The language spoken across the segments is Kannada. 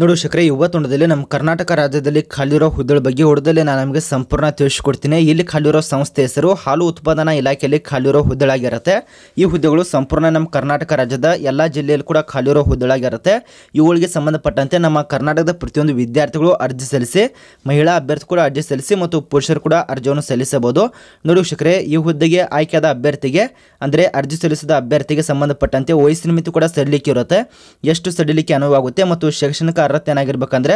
ನೋಡು ಶಕ್ರೆ ತೋಟದಲ್ಲಿ ನಮ್ಮ ಕರ್ನಾಟಕ ರಾಜ್ಯದಲ್ಲಿ ಖಾಲಿರೋ ಹುದ್ದೆಗಳ ಬಗ್ಗೆ ಹೊಡೆದಲ್ಲೇ ನಾನು ನಮಗೆ ಸಂಪೂರ್ಣ ತಿಳಿಸ್ಕೊಡ್ತೀನಿ ಇಲ್ಲಿ ಖಾಲಿರೋ ಸಂಸ್ಥೆ ಹೆಸರು ಹಾಲು ಉತ್ಪಾದನಾ ಇಲಾಖೆಯಲ್ಲಿ ಖಾಲಿರೋ ಹುದ್ದೆಗಳಾಗಿರುತ್ತೆ ಈ ಹುದ್ದೆಗಳು ಸಂಪೂರ್ಣ ನಮ್ಮ ಕರ್ನಾಟಕ ರಾಜ್ಯದ ಎಲ್ಲ ಜಿಲ್ಲೆಯಲ್ಲಿ ಕೂಡ ಖಾಲಿರೋ ಹುದ್ದೆಗಳಾಗಿರುತ್ತೆ ಇವುಗಳಿಗೆ ಸಂಬಂಧಪಟ್ಟಂತೆ ನಮ್ಮ ಕರ್ನಾಟಕದ ಪ್ರತಿಯೊಂದು ವಿದ್ಯಾರ್ಥಿಗಳು ಅರ್ಜಿ ಸಲ್ಲಿಸಿ ಮಹಿಳಾ ಅಭ್ಯರ್ಥಿ ಕೂಡ ಅರ್ಜಿ ಸಲ್ಲಿಸಿ ಮತ್ತು ಪುರುಷರು ಕೂಡ ಅರ್ಜಿಯನ್ನು ಸಲ್ಲಿಸಬಹುದು ನೋಡು ಶಕ್ರೆ ಈ ಹುದ್ದೆಗೆ ಆಯ್ಕೆಯಾದ ಅಭ್ಯರ್ಥಿಗೆ ಅಂದರೆ ಅರ್ಜಿ ಸಲ್ಲಿಸಿದ ಅಭ್ಯರ್ಥಿಗೆ ಸಂಬಂಧಪಟ್ಟಂತೆ ವಯಸ್ಸಿನ ಮಿತಿ ಕೂಡ ಸಡಿಲಿಕ್ಕೆ ಇರುತ್ತೆ ಎಷ್ಟು ಸಡಿಲಿಕ್ಕೆ ಅನುವಾಗುತ್ತೆ ಮತ್ತು ಶೈಕ್ಷಣಿಕ ಏನಾಗಿರ್ಬೇಕಂದ್ರೆ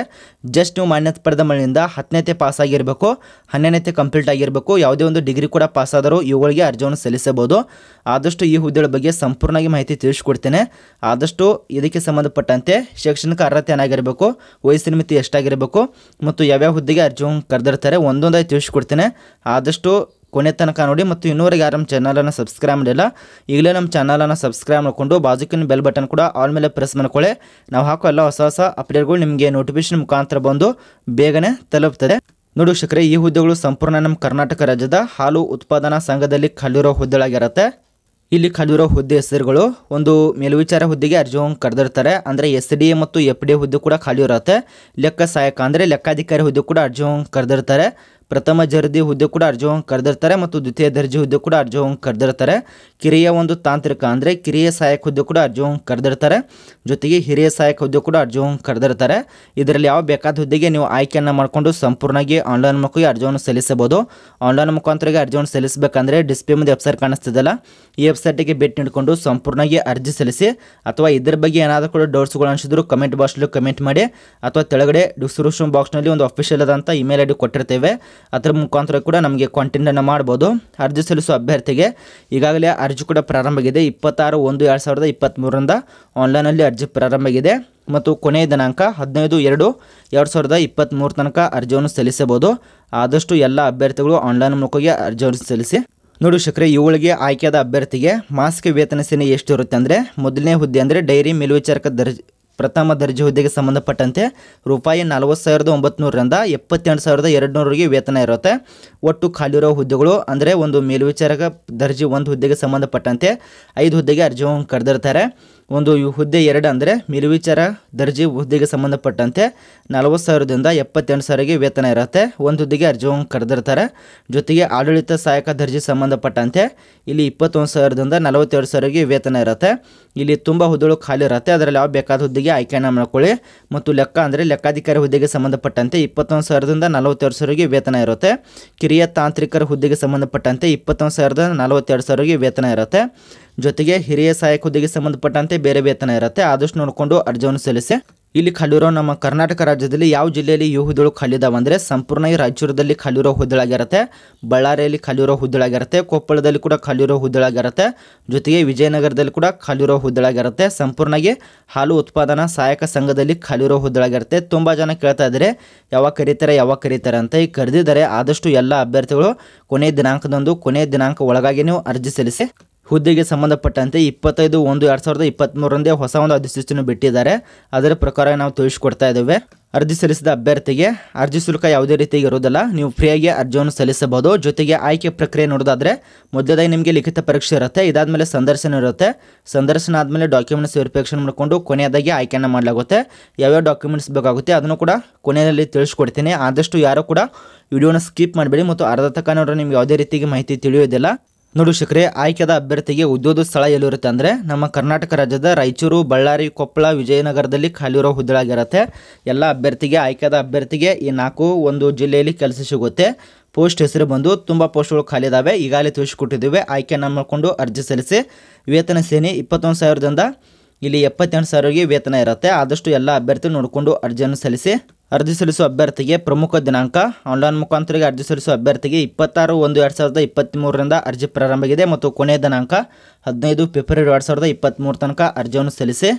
ಜಸ್ಟ್ ನೀವು ಮಾನ್ಯತೆ ಪಡೆದ ಮಳೆಯಿಂದ ಹತ್ತನೇತೆ ಪಾಸ್ ಆಗಿರಬೇಕು ಹನ್ನೆರಡನೇತೆ ಕಂಪ್ಲೀಟ್ ಆಗಿರಬೇಕು ಯಾವುದೇ ಒಂದು ಡಿಗ್ರಿ ಕೂಡ ಪಾಸ್ ಆದರೂ ಇವುಗಳಿಗೆ ಅರ್ಜಿಯನ್ನು ಸಲ್ಲಿಸಬಹುದು ಆದಷ್ಟು ಈ ಹುದ್ದೆಗಳ ಬಗ್ಗೆ ಸಂಪೂರ್ಣವಾಗಿ ಮಾಹಿತಿ ತಿಳಿಸ್ಕೊಡ್ತೇನೆ ಆದಷ್ಟು ಇದಕ್ಕೆ ಸಂಬಂಧಪಟ್ಟಂತೆ ಶೈಕ್ಷಣಿಕ ಅರ್ಹತೆ ಏನಾಗಿರಬೇಕು ವಯಸ್ಸಿನ ಮಿತಿ ಎಷ್ಟಾಗಿರಬೇಕು ಮತ್ತು ಯಾವ್ಯಾವ ಹುದ್ದೆಗೆ ಅರ್ಜಿಯನ್ನು ಕರೆದಿರ್ತಾರೆ ಒಂದೊಂದಾಗಿ ತಿಳಿಸ್ಕೊಡ್ತೇನೆ ಆದಷ್ಟು ಕೊನೆ ತನಕ ನೋಡಿ ಮತ್ತು ಇನ್ನೂವರೆಗೆ ಯಾರು ನಮ್ಮ ಚಾನಲನ್ನು ಸಬ್ಸ್ಕ್ರೈಬ್ ಮಾಡಿಲ್ಲ ಈಗಲೇ ನಮ್ಮ ಚಾನಲನ್ನು ಸಬ್ಸ್ಕ್ರೈಬ್ ಮಾಡಿಕೊಂಡು ಬಾಜುಕಿನ ಬೆಲ್ ಬಟನ್ ಕೂಡ ಆಲ್ ಮೇಲೆ ಪ್ರೆಸ್ ಮಾಡ್ಕೊಳ್ಳಿ ನಾವು ಹಾಕೋ ಎಲ್ಲ ಹೊಸ ಹೊಸ ಅಪ್ಡೇಟ್ಗಳು ನಿಮಗೆ ನೋಟಿಫಿಕೇಶನ್ ಮುಖಾಂತರ ಬಂದು ಬೇಗನೆ ತಲುಪ್ತದೆ ನೋಡಿ ಶಿಕ್ರೆ ಈ ಹುದ್ದೆಗಳು ಸಂಪೂರ್ಣ ನಮ್ಮ ಕರ್ನಾಟಕ ರಾಜ್ಯದ ಹಾಲು ಉತ್ಪಾದನಾ ಸಂಘದಲ್ಲಿ ಖಾಲಿರೋ ಹುದ್ದೆಗಳಾಗಿರುತ್ತೆ ಇಲ್ಲಿ ಖಾಲಿರೋ ಹುದ್ದೆ ಹೆಸರುಗಳು ಒಂದು ಮೇಲ್ವಿಚಾರ ಹುದ್ದೆಗೆ ಅರ್ಜಿ ಹೋಗಿ ಕರೆದಿರ್ತಾರೆ ಅಂದರೆ ಎಸ್ ಡಿ ಎ ಮತ್ತು ಎಫ್ ಡಿ ಎ ಹುದ್ದೆ ಕೂಡ ಖಾಲಿ ಇರುತ್ತೆ ಲೆಕ್ಕ ಸಹಾಯಕ ಅಂದರೆ ಲೆಕ್ಕಾಧಿಕಾರಿ ಹುದ್ದೆ ಕೂಡ ಅರ್ಜಿ ಹೋಗಿ ಕರೆದಿರ್ತಾರೆ ಪ್ರಥಮ ದರ್ಜೆ ಹುದ್ದೆ ಕೂಡ ಹೋಗಿ ಕರೆದಿರ್ತಾರೆ ಮತ್ತು ದ್ವಿತೀಯ ದರ್ಜೆ ಹುದ್ದೆ ಕೂಡ ಹೋಗಿ ಕರೆದಿರ್ತಾರೆ ಕಿರಿಯ ಒಂದು ತಾಂತ್ರಿಕ ಅಂದರೆ ಕಿರಿಯ ಸಹಾಯಕ ಹುದ್ದೆ ಕೂಡ ಹೋಗಿ ಕರೆದಿರ್ತಾರೆ ಜೊತೆಗೆ ಹಿರಿಯ ಸಹಾಯಕ ಹುದ್ದೆ ಕೂಡ ಹೋಗಿ ಕರೆದಿರ್ತಾರೆ ಇದರಲ್ಲಿ ಯಾವ ಬೇಕಾದ ಹುದ್ದೆಗೆ ನೀವು ಆಯ್ಕೆಯನ್ನು ಮಾಡಿಕೊಂಡು ಸಂಪೂರ್ಣವಾಗಿ ಆನ್ಲೈನ್ ಮುಖವಾಗಿ ಅರ್ಜಿಯನ್ನು ಸಲ್ಲಿಸಬಹುದು ಆನ್ಲೈನ್ ಮುಖಾಂತರವಾಗಿ ಅರ್ಜಿಯನ್ನು ಸಲ್ಲಿಸಬೇಕಂದ್ರೆ ಡಿಸ್ಪ್ಲೇ ಮುಂದೆ ವೆಬ್ಸೈಟ್ ಕಾಣಿಸ್ತಿದ್ದಲ್ಲ ಈ ವೆಬ್ಸೈಟಿಗೆ ಭೇಟಿ ನೀಡಿಕೊಂಡು ಸಂಪೂರ್ಣವಾಗಿ ಅರ್ಜಿ ಸಲ್ಲಿಸಿ ಅಥವಾ ಇದರ ಬಗ್ಗೆ ಏನಾದರೂ ಕೂಡ ಡೌಟ್ಸ್ಗಳು ಅನಿಸಿದ್ರು ಕಮೆಂಟ್ ಬಾಕ್ಸ್ನಲ್ಲಿ ಕಮೆಂಟ್ ಮಾಡಿ ಅಥವಾ ತೆಳಗಡೆ ಡಿಸ್ಕ್ರಿಪ್ಷನ್ ಬಾಕ್ಸ್ನಲ್ಲಿ ಒಂದು ಅಫಿಷಿಯಲ್ ಆದಂಥ ಇಮೇಲ್ ಐ ಡಿ ಕೊಟ್ಟಿರ್ತೇವೆ ಅದರ ಮುಖಾಂತರ ಕೂಡ ನಮಗೆ ಕಾಂಟೆಂಟನ್ನು ಮಾಡ್ಬೋದು ಅರ್ಜಿ ಸಲ್ಲಿಸುವ ಅಭ್ಯರ್ಥಿಗೆ ಈಗಾಗಲೇ ಅರ್ಜಿ ಕೂಡ ಪ್ರಾರಂಭ ಆಗಿದೆ ಇಪ್ಪತ್ತಾರು ಒಂದು ಎರಡು ಸಾವಿರದ ಇಪ್ಪತ್ತ್ಮೂರರಿಂದ ಆನ್ಲೈನಲ್ಲಿ ಅರ್ಜಿ ಪ್ರಾರಂಭ ಆಗಿದೆ ಮತ್ತು ಕೊನೆಯ ದಿನಾಂಕ ಹದಿನೈದು ಎರಡು ಎರಡು ಸಾವಿರದ ಇಪ್ಪತ್ತ್ಮೂರು ತನಕ ಅರ್ಜಿಯನ್ನು ಸಲ್ಲಿಸಬಹುದು ಆದಷ್ಟು ಎಲ್ಲ ಅಭ್ಯರ್ಥಿಗಳು ಆನ್ಲೈನ್ ಮೂಲಕವಾಗಿ ಅರ್ಜಿಯನ್ನು ಸಲ್ಲಿಸಿ ನೋಡಿ ಶಕ್ರೆ ಇವುಗಳಿಗೆ ಆಯ್ಕೆಯಾದ ಅಭ್ಯರ್ಥಿಗೆ ಮಾಸಿಕ ವೇತನ ಸೇನೆ ಎಷ್ಟಿರುತ್ತೆ ಅಂದರೆ ಮೊದಲನೇ ಹುದ್ದೆ ಅಂದರೆ ಡೈರಿ ಮೇಲ್ವಿಚಾರಕ ದರ್ಜೆ ಪ್ರಥಮ ದರ್ಜೆ ಹುದ್ದೆಗೆ ಸಂಬಂಧಪಟ್ಟಂತೆ ರೂಪಾಯಿ ನಲವತ್ತು ಸಾವಿರದ ಒಂಬತ್ತುನೂರರಿಂದ ಎಪ್ಪತ್ತೆಂಟು ಸಾವಿರದ ಎರಡು ವೇತನ ಇರುತ್ತೆ ಒಟ್ಟು ಖಾಲಿರೋ ಹುದ್ದೆಗಳು ಅಂದರೆ ಒಂದು ಮೇಲ್ವಿಚಾರಕ ದರ್ಜೆ ಒಂದು ಹುದ್ದೆಗೆ ಸಂಬಂಧಪಟ್ಟಂತೆ ಐದು ಹುದ್ದೆಗೆ ಅರ್ಜಿ ಕರೆದಿರ್ತಾರೆ ಒಂದು ಹುದ್ದೆ ಎರಡು ಅಂದರೆ ಮೇಲ್ವಿಚಾರ ದರ್ಜೆ ಹುದ್ದೆಗೆ ಸಂಬಂಧಪಟ್ಟಂತೆ ನಲವತ್ತು ಸಾವಿರದಿಂದ ಎಪ್ಪತ್ತೆಂಟು ಸಾವಿರಗೆ ವೇತನ ಇರುತ್ತೆ ಒಂದು ಹುದ್ದೆಗೆ ಅರ್ಜಿ ಕರೆದಿರ್ತಾರೆ ಜೊತೆಗೆ ಆಡಳಿತ ಸಹಾಯಕ ದರ್ಜೆ ಸಂಬಂಧಪಟ್ಟಂತೆ ಇಲ್ಲಿ ಇಪ್ಪತ್ತೊಂದು ಸಾವಿರದಿಂದ ನಲವತ್ತೆರಡು ಸಾವಿರಗೆ ವೇತನ ಇರುತ್ತೆ ಇಲ್ಲಿ ತುಂಬ ಹುದ್ದೆಗಳು ಖಾಲಿ ಇರುತ್ತೆ ಅದರಲ್ಲಿ ಯಾವ ಬೇಕಾದ ಹುದ್ದೆಗೆ ಆಯ್ಕೆಯನ್ನು ಮಾಡ್ಕೊಳ್ಳಿ ಮತ್ತು ಲೆಕ್ಕ ಅಂದರೆ ಲೆಕ್ಕಾಧಿಕಾರಿ ಹುದ್ದೆಗೆ ಸಂಬಂಧಪಟ್ಟಂತೆ ಇಪ್ಪತ್ತೊಂದು ಸಾವಿರದಿಂದ ನಲವತ್ತೆರಡು ಸಾವಿರಗೆ ವೇತನ ಇರುತ್ತೆ ಕಿರಿಯ ತಾಂತ್ರಿಕರ ಹುದ್ದೆಗೆ ಸಂಬಂಧಪಟ್ಟಂತೆ ಇಪ್ಪತ್ತೊಂದು ಸಾವಿರದ ನಲವತ್ತೆರಡು ಸಾವಿರಗೆ ವೇತನ ಇರುತ್ತೆ ಜೊತೆಗೆ ಹಿರಿಯ ಸಹಾಯಕ ಹುದ್ದೆಗೆ ಸಂಬಂಧಪಟ್ಟಂತೆ ಬೇರೆ ವೇತನ ಇರುತ್ತೆ ಆದಷ್ಟು ನೋಡಿಕೊಂಡು ಅರ್ಜಿಯನ್ನು ಸಲ್ಲಿಸಿ ಇಲ್ಲಿ ಖಾಲಿರೋ ನಮ್ಮ ಕರ್ನಾಟಕ ರಾಜ್ಯದಲ್ಲಿ ಯಾವ ಜಿಲ್ಲೆಯಲ್ಲಿ ಈ ಹುದ್ದೆಗಳು ಖಾಲಿದಾವಂದರೆ ಅಂದರೆ ಸಂಪೂರ್ಣ ಈ ರಾಯಚೂರದಲ್ಲಿ ಖಾಲಿರೋ ಹುದ್ದೆಳಾಗಿರುತ್ತೆ ಬಳ್ಳಾರಿಯಲ್ಲಿ ಖಾಲಿರೋ ಹುದ್ದೆಳಾಗಿರುತ್ತೆ ಕೊಪ್ಪಳದಲ್ಲಿ ಕೂಡ ಖಾಲಿರೋ ಹುದ್ದೆಳಾಗಿರುತ್ತೆ ಜೊತೆಗೆ ವಿಜಯನಗರದಲ್ಲಿ ಕೂಡ ಖಾಲಿರೋ ಹುದ್ದಳಾಗಿರುತ್ತೆ ಸಂಪೂರ್ಣವಾಗಿ ಹಾಲು ಉತ್ಪಾದನಾ ಸಹಾಯಕ ಸಂಘದಲ್ಲಿ ಖಾಲಿರೋ ಹುದ್ದಳಾಗಿರುತ್ತೆ ತುಂಬ ಜನ ಕೇಳ್ತಾ ಇದ್ದಾರೆ ಯಾವಾಗ ಕರೀತಾರೆ ಯಾವಾಗ ಕರೀತಾರೆ ಅಂತ ಈ ಕರೆದಿದ್ದಾರೆ ಆದಷ್ಟು ಎಲ್ಲ ಅಭ್ಯರ್ಥಿಗಳು ಕೊನೆ ದಿನಾಂಕದಂದು ಕೊನೆ ದಿನಾಂಕ ಒಳಗಾಗಿ ನೀವು ಅರ್ಜಿ ಸಲ್ಲಿಸಿ ಹುದ್ದೆಗೆ ಸಂಬಂಧಪಟ್ಟಂತೆ ಇಪ್ಪತ್ತೈದು ಒಂದು ಎರಡು ಸಾವಿರದ ಇಪ್ಪತ್ತ್ಮೂರರಂದೇ ಹೊಸ ಒಂದು ಅಧಿಸೂಚನೆ ಬಿಟ್ಟಿದ್ದಾರೆ ಅದರ ಪ್ರಕಾರ ನಾವು ತಿಳಿಸ್ಕೊಡ್ತಾ ಇದ್ದೇವೆ ಅರ್ಜಿ ಸಲ್ಲಿಸಿದ ಅಭ್ಯರ್ಥಿಗೆ ಅರ್ಜಿ ಶುಲ್ಕ ಯಾವುದೇ ರೀತಿಯಾಗಿ ಇರೋದಿಲ್ಲ ನೀವು ಫ್ರೀಯಾಗಿ ಅರ್ಜಿಯನ್ನು ಸಲ್ಲಿಸಬಹುದು ಜೊತೆಗೆ ಆಯ್ಕೆ ಪ್ರಕ್ರಿಯೆ ನೋಡೋದಾದರೆ ಮೊದಲದಾಗಿ ನಿಮಗೆ ಲಿಖಿತ ಪರೀಕ್ಷೆ ಇರುತ್ತೆ ಇದಾದಮೇಲೆ ಸಂದರ್ಶನ ಇರುತ್ತೆ ಸಂದರ್ಶನ ಆದಮೇಲೆ ಡಾಕ್ಯುಮೆಂಟ್ಸ್ ವೆರಿಫಿಕೇಷನ್ ಮಾಡಿಕೊಂಡು ಕೊನೆಯದಾಗಿ ಆಯ್ಕೆಯನ್ನು ಮಾಡಲಾಗುತ್ತೆ ಯಾವ್ಯಾವ ಡಾಕ್ಯುಮೆಂಟ್ಸ್ ಬೇಕಾಗುತ್ತೆ ಅದನ್ನು ಕೂಡ ಕೊನೆಯಲ್ಲಿ ತಿಳಿಸ್ಕೊಡ್ತೀನಿ ಆದಷ್ಟು ಯಾರೂ ಕೂಡ ವಿಡಿಯೋನ ಸ್ಕಿಪ್ ಮಾಡಬೇಡಿ ಮತ್ತು ಅರ್ಧ ತಕ್ಕ ನಿಮಗೆ ನಿಮ್ಗೆ ಯಾವುದೇ ರೀತಿಯಾಗಿ ಮಾಹಿತಿ ತಿಳಿಯೋದಿಲ್ಲ ನೋಡು ಶಿಕ್ರೆ ಆಯ್ಕೆದ ಅಭ್ಯರ್ಥಿಗೆ ಉದ್ಯೋಗ ಸ್ಥಳ ಎಲ್ಲಿರುತ್ತೆ ಅಂದರೆ ನಮ್ಮ ಕರ್ನಾಟಕ ರಾಜ್ಯದ ರಾಯಚೂರು ಬಳ್ಳಾರಿ ಕೊಪ್ಪಳ ವಿಜಯನಗರದಲ್ಲಿ ಖಾಲಿ ಇರೋ ಹುದ್ದೆಗಳಾಗಿರುತ್ತೆ ಎಲ್ಲ ಅಭ್ಯರ್ಥಿಗೆ ಆಯ್ಕೆದ ಅಭ್ಯರ್ಥಿಗೆ ಈ ನಾಲ್ಕು ಒಂದು ಜಿಲ್ಲೆಯಲ್ಲಿ ಕೆಲಸ ಸಿಗುತ್ತೆ ಪೋಸ್ಟ್ ಹೆಸರು ಬಂದು ತುಂಬ ಪೋಸ್ಟ್ಗಳು ಖಾಲಿ ಇದ್ದಾವೆ ಈಗಾಗಲೇ ತಿಳಿಸಿಕೊಟ್ಟಿದ್ದೇವೆ ಆಯ್ಕೆಯನ್ನು ಮಾಡಿಕೊಂಡು ಅರ್ಜಿ ಸಲ್ಲಿಸಿ ವೇತನ ಸೇನೆ ಇಪ್ಪತ್ತೊಂದು ಸಾವಿರದಿಂದ ಇಲ್ಲಿ ಎಪ್ಪತ್ತೆಂಟು ಸಾವಿರಗೆ ವೇತನ ಇರುತ್ತೆ ಆದಷ್ಟು ಎಲ್ಲ ಅಭ್ಯರ್ಥಿ ನೋಡಿಕೊಂಡು ಅರ್ಜಿಯನ್ನು ಸಲ್ಲಿಸಿ ಅರ್ಜಿ ಸಲ್ಲಿಸುವ ಅಭ್ಯರ್ಥಿಗೆ ಪ್ರಮುಖ ದಿನಾಂಕ ಆನ್ಲೈನ್ ಮುಖಾಂತರಿಗೆ ಅರ್ಜಿ ಸಲ್ಲಿಸುವ ಅಭ್ಯರ್ಥಿಗೆ ಇಪ್ಪತ್ತಾರು ಒಂದು ಎರಡು ಸಾವಿರದ ಇಪ್ಪತ್ತ್ಮೂರರಿಂದ ಅರ್ಜಿ ಪ್ರಾರಂಭಗಿದೆ ಮತ್ತು ಕೊನೆಯ ದಿನಾಂಕ ಹದಿನೈದು ಫೆಬ್ರವರಿ ಎರಡು ಸಾವಿರದ ಇಪ್ಪತ್ತ್ಮೂರು ತನಕ ಅರ್ಜಿಯನ್ನು ಸಲ್ಲಿಸಿ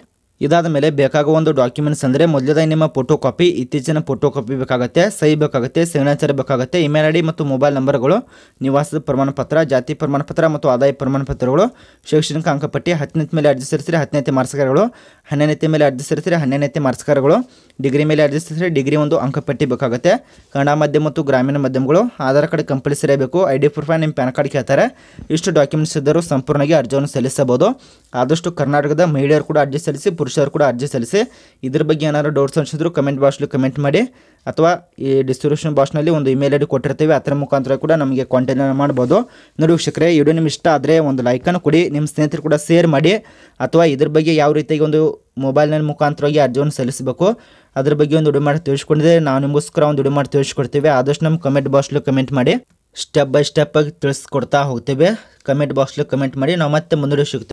ಇದಾದ ಮೇಲೆ ಬೇಕಾಗುವ ಒಂದು ಡಾಕ್ಯುಮೆಂಟ್ಸ್ ಅಂದರೆ ಮೊದಲದಾಗಿ ನಿಮ್ಮ ಫೋಟೋ ಕಾಪಿ ಇತ್ತೀಚಿನ ಫೋಟೋ ಕಾಪಿ ಬೇಕಾಗುತ್ತೆ ಸಹಿ ಬೇಕಾಗುತ್ತೆ ಸಿಗ್ನೇಚರ್ ಬೇಕಾಗುತ್ತೆ ಇಮೇಲ್ ಐ ಡಿ ಮತ್ತು ಮೊಬೈಲ್ ನಂಬರ್ಗಳು ನಿವಾಸದ ಪ್ರಮಾಣಪತ್ರ ಜಾತಿ ಪ್ರಮಾಣಪತ್ರ ಮತ್ತು ಆದಾಯ ಪ್ರಮಾಣಪತ್ರಗಳು ಶೈಕ್ಷಣಿಕ ಅಂಕಪಟ್ಟಿ ಹತ್ತನೇ ಮೇಲೆ ಅರ್ಜಿ ಸಲ್ಲಿಸಿದರೆ ಹತ್ತನೇ ಮಾರ್ಸ್ಕಾರಗಳು ಹನ್ನೆರಡನೇ ಮೇಲೆ ಅರ್ಜಿ ಸಲ್ಲಿಸಿದರೆ ಹನ್ನೆರಡನೇ ಮಾರ್ಸ್ಕಾರಗಳು ಡಿಗ್ರಿ ಮೇಲೆ ಸಲ್ಲಿಸಿದರೆ ಡಿಗ್ರಿ ಒಂದು ಅಂಕಪಟ್ಟಿ ಬೇಕಾಗುತ್ತೆ ಕನ್ನಡ ಮಾಧ್ಯಮ ಮತ್ತು ಗ್ರಾಮೀಣ ಮಾಧ್ಯಮಗಳು ಆಧಾರ್ ಕಾರ್ಡ್ ಕಂಪಲ್ಸರಿ ಬೇಕು ಐ ಡಿ ಪ್ರೂಫ್ ನಿಮ್ಮ ಪ್ಯಾನ್ ಕಾರ್ಡ್ ಕೇಳ್ತಾರೆ ಇಷ್ಟು ಡಾಕ್ಯುಮೆಂಟ್ಸ್ ಇದ್ದರೂ ಸಂಪೂರ್ಣವಾಗಿ ಅರ್ಜಿಯನ್ನು ಸಲ್ಲಿಸಬಹುದು ಆದಷ್ಟು ಕರ್ನಾಟಕದ ಮಹಿಳೆಯರು ಕೂಡ ಅರ್ಜಿ ಸಲ್ಲಿಸಿ ಪುರುಷರು ಕೂಡ ಅರ್ಜಿ ಸಲ್ಲಿಸಿ ಇದ್ರ ಬಗ್ಗೆ ಏನಾದರೂ ಡೌಟ್ಸ್ ಅನಿಸಿದ್ರು ಕಮೆಂಟ್ ಬಾಕ್ಸ್ಲಿ ಕಮೆಂಟ್ ಮಾಡಿ ಅಥವಾ ಈ ಡಿಸ್ಕ್ರಿಪ್ಷನ್ ಬಾಕ್ಸ್ನಲ್ಲಿ ಒಂದು ಇಮೇಲ್ ಐಡಿ ಕೊಟ್ಟಿರ್ತೀವಿ ಅದರ ಮುಖಾಂತರ ಕೂಡ ನಮಗೆ ಕಾಂಟ್ಯಾಕ್ಟ್ ಮಾಡ್ಬೋದು ನೋಡಿ ವೀಕ್ಷಕರೇ ವಿಡಿಯೋ ನಿಮ್ಗೆ ಇಷ್ಟ ಆದರೆ ಒಂದು ಲೈಕನ್ನು ಕೊಡಿ ನಿಮ್ಮ ಸ್ನೇಹಿತರು ಕೂಡ ಶೇರ್ ಮಾಡಿ ಅಥವಾ ಇದ್ರ ಬಗ್ಗೆ ಯಾವ ರೀತಿಯಾಗಿ ಒಂದು ಮೊಬೈಲ್ ನಲ್ಲಿ ಮುಖಾಂತರವಾಗಿ ಅರ್ಜಿಯನ್ನು ಸಲ್ಲಿಸಬೇಕು ಅದ್ರ ಬಗ್ಗೆ ಒಂದು ವಿಡಿಯೋ ಮಾಡಿ ತಿಳಿಸ್ಕೊಂಡಿದೆ ನಾವು ನಿಮಗೋಸ್ಕರ ಒಂದು ವಿಡಿಯೋ ಮಾಡಿ ತಿಳಿಸ್ಕೊಡ್ತೀವಿ ಆದಷ್ಟು ನಮ್ಮ ಕಮೆಂಟ್ ಬಾಕ್ಸ್ಲಿ ಕಮೆಂಟ್ ಮಾಡಿ ಸ್ಟೆಪ್ ಬೈ ಸ್ಟೆಪ್ ಆಗಿ ತಿಳಿಸ್ಕೊಡ್ತಾ ಹೋಗ್ತೇವೆ ಕಮೆಂಟ್ ಬಾಕ್ಸ್ಲಿ ಕಮೆಂಟ್ ಮಾಡಿ ನಾವು ಮತ್ತೆ ಮುಂದುವರೆ